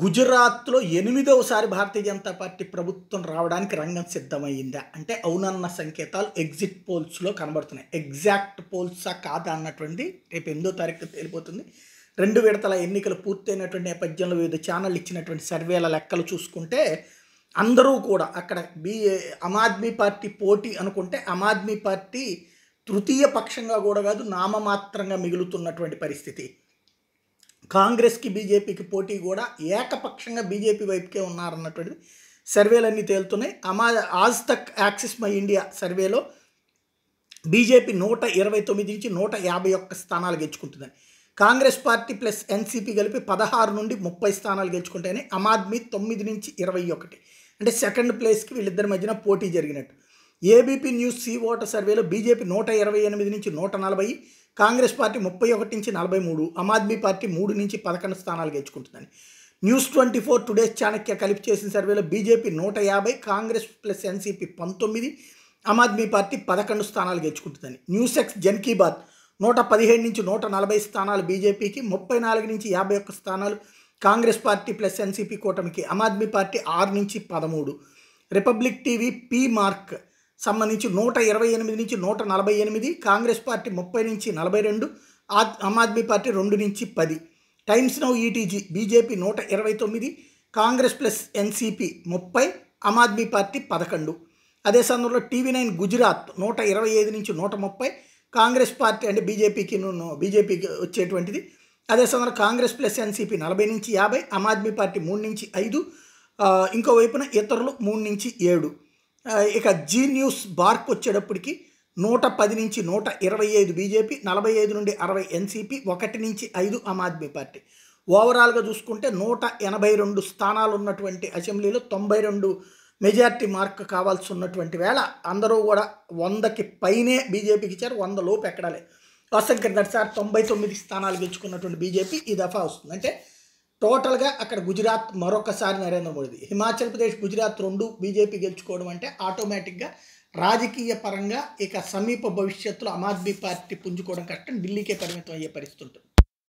గుజరాత్లో ఎనిమిదవసారి భారతీయ జనతా పార్టీ ప్రభుత్వం రావడానికి రంగం సిద్ధమైందా అంటే అవునన్న సంకేతాలు ఎగ్జిట్ పోల్స్లో కనబడుతున్నాయి ఎగ్జాక్ట్ పోల్సా కాదా అన్నటువంటి రేపు ఎనిమిదో తారీఖు తేలిపోతుంది రెండు విడతల ఎన్నికలు పూర్తయినటువంటి నేపథ్యంలో వివిధ ఛానళ్ళు ఇచ్చినటువంటి సర్వేల లెక్కలు చూసుకుంటే అందరూ కూడా అక్కడ బీ ఆమ్ ఆద్మీ పార్టీ పోటీ అనుకుంటే ఆమ్ ఆద్మీ పార్టీ తృతీయ పక్షంగా కూడా కాదు నామమాత్రంగా మిగులుతున్నటువంటి పరిస్థితి కాంగ్రెస్కి బీజేపీకి పోటీ కూడా ఏకపక్షంగా బీజేపీ వైపుకే ఉన్నారన్నటువంటిది సర్వేలన్నీ తేలుతున్నాయి అమా Aaj Tak Axis My India సర్వేలో బీజేపీ నూట ఇరవై తొమ్మిది నుంచి నూట యాభై ఒక్క స్థానాలు గెలుచుకుంటుందని కాంగ్రెస్ పార్టీ ప్లస్ ఎన్సీపీ కలిపి పదహారు నుండి ముప్పై స్థానాలు గెలుచుకుంటాయని ఆమ్ ఆద్మీ తొమ్మిది నుంచి ఇరవై ఒకటి అంటే సెకండ్ ప్లేస్కి వీళ్ళిద్దరి మధ్యన పోటీ జరిగినట్టు ఏబీపీ న్యూస్ సి ఓటర్ సర్వేలో బీజేపీ నూట ఇరవై ఎనిమిది నుంచి నూట నలభై కాంగ్రెస్ పార్టీ ముప్పై ఒకటి నుంచి నలభై మూడు ఆమ్ ఆద్మీ పార్టీ మూడు నుంచి పదకొండు స్థానాలు గెలుచుకుంటుందని News twenty four Today's Chanakya కలిపి చేసిన సర్వేలో బీజేపీ నూట యాభై కాంగ్రెస్ ప్లస్ ఎన్సీపీ పంతొమ్మిది ఆమ్ ఆద్మీ పార్టీ పదకొండు స్థానాలు గెలుచుకుంటుందని న్యూస్ ఎక్స్ జన్కీబాద్ నూట పదిహేడు నుంచి నూట నలభై స్థానాలు బీజేపీకి ముప్పై నాలుగు నుంచి యాభై ఒక్క స్థానాలు కాంగ్రెస్ పార్టీ ప్లస్ ఎన్సీపీ కూటమికి ఆమ్ ఆద్మీ పార్టీ ఆరు నుంచి పదమూడు రిపబ్లిక్ టీవీ పీ మార్క్ సంబంధించి నూట ఇరవై ఎనిమిది నుంచి నూట నలభై ఎనిమిది కాంగ్రెస్ పార్టీ ముప్పై నుంచి నలభై రెండు ఆమ్ ఆద్మీ పార్టీ రెండు నుంచి పది టైమ్స్ నౌ ఈటీజీ బీజేపీ నూట ఇరవై తొమ్మిది కాంగ్రెస్ ప్లస్ ఎన్సీపీ ముప్పై ఆమ్ ఆద్మీ పార్టీ పదకొండు అదే సందర్భంలో టీవీ నైన్ గుజరాత్ నూట ఇరవై ఐదు నుంచి నూట ముప్పై కాంగ్రెస్ పార్టీ అంటే బీజేపీకి బీజేపీకి వచ్చేటువంటిది అదే సందర్భంలో కాంగ్రెస్ ప్లస్ ఎన్సీపీ నలభై నుంచి యాభై ఆమ్ ఆద్మీ పార్టీ మూడు నుంచి ఐదు ఇంకోవైపున ఇతరులు మూడు నుంచి ఏడు ఇక జీ న్యూస్ బార్క్ వచ్చేటప్పటికి నూట పది నుంచి నూట ఇరవై ఐదు బీజేపీ నలభై ఐదు నుండి అరవై ఎన్సీపీ ఒకటి నుంచి ఐదు ఆమ్ ఆద్మీ పార్టీ ఓవరాల్గా చూసుకుంటే నూట ఎనభై రెండు స్థానాలు ఉన్నటువంటి అసెంబ్లీలో తొంభై రెండు మెజార్టీ మార్క్ కావాల్సి ఉన్నటువంటి వేళ అందరూ కూడా వందకి పైనే బీజేపీకి ఇచ్చారు వంద లోపు ఎక్కడాలే వసంత్ సార్ తొంభై తొమ్మిది స్థానాలు గెలుచుకున్నటువంటి బీజేపీ ఈ దఫా వస్తుంది అంటే టోటల్గా అక్కడ గుజరాత్ మరొకసారి నరేంద్ర మోడీది హిమాచల్ ప్రదేశ్ గుజరాత్ రెండు బీజేపీ గెలుచుకోవడం అంటే ఆటోమేటిక్గా రాజకీయ పరంగా ఇక సమీప భవిష్యత్తులో ఆమ్ ఆద్మీ పార్టీ పుంజుకోవడం కష్టం ఢిల్లీకే పరిమితం అయ్యే పరిస్థితి ఉంటుంది